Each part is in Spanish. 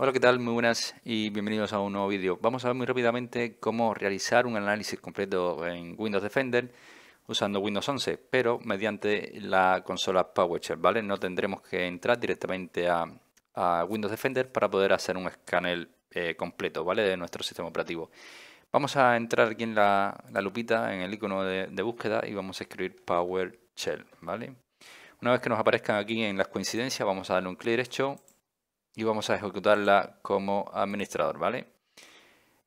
Hola, ¿qué tal? Muy buenas y bienvenidos a un nuevo vídeo. Vamos a ver muy rápidamente cómo realizar un análisis completo en Windows Defender usando Windows 11, pero mediante la consola PowerShell, ¿vale? No tendremos que entrar directamente a, Windows Defender para poder hacer un escáner eh, completo, ¿vale? De nuestro sistema operativo. Vamos a entrar aquí en la, lupita, en el icono de, búsqueda y vamos a escribir PowerShell, ¿vale? Una vez que nos aparezcan aquí en las coincidencias, vamos a darle un clic derecho y vamos a ejecutarla como administrador, ¿vale?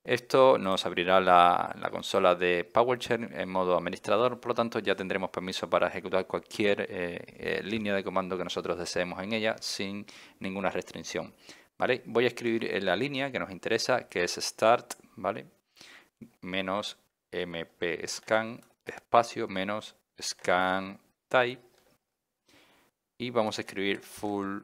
Esto nos abrirá la, consola de PowerShell en modo administrador, por lo tanto ya tendremos permiso para ejecutar cualquier eh, eh, línea de comando que nosotros deseemos en ella sin ninguna restricción. ¿vale? Voy a escribir la línea que nos interesa, que es start, ¿vale? menos mpscan espacio menos scan type y vamos a escribir full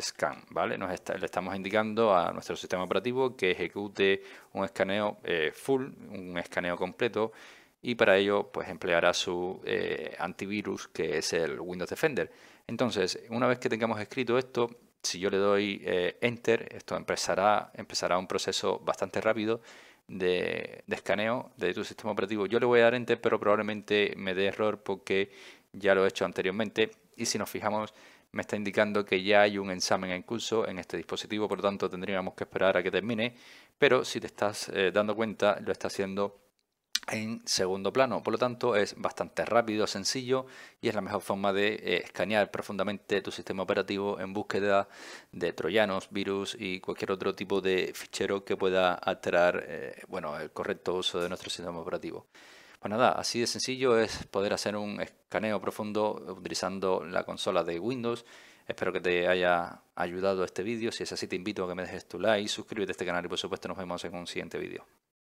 scan, ¿vale? le estamos indicando a nuestro sistema operativo que ejecute un escaneo eh, full, un escaneo completo, y para ello pues empleará su eh, antivirus que es el Windows Defender. Entonces, una vez que tengamos escrito esto, si yo le doy eh, Enter, esto empezará, empezará un proceso bastante rápido de escaneo de tu sistema operativo. Yo le voy a dar Enter, pero probablemente me dé error porque ya lo he hecho anteriormente. Y si nos fijamos, me está indicando que ya hay un examen en curso en este dispositivo, por lo tanto tendríamos que esperar a que termine, pero si te estás eh, dando cuenta lo está haciendo en segundo plano, por lo tanto es bastante rápido, sencillo y es la mejor forma de eh, escanear profundamente tu sistema operativo en búsqueda de troyanos, virus y cualquier otro tipo de fichero que pueda alterar eh, bueno, el correcto uso de nuestro sistema operativo. Pues nada, así de sencillo es poder hacer un escaneo profundo utilizando la consola de Windows. Espero que te haya ayudado este vídeo. Si es así, te invito a que me dejes tu like, suscríbete a este canal y por supuesto nos vemos en un siguiente vídeo.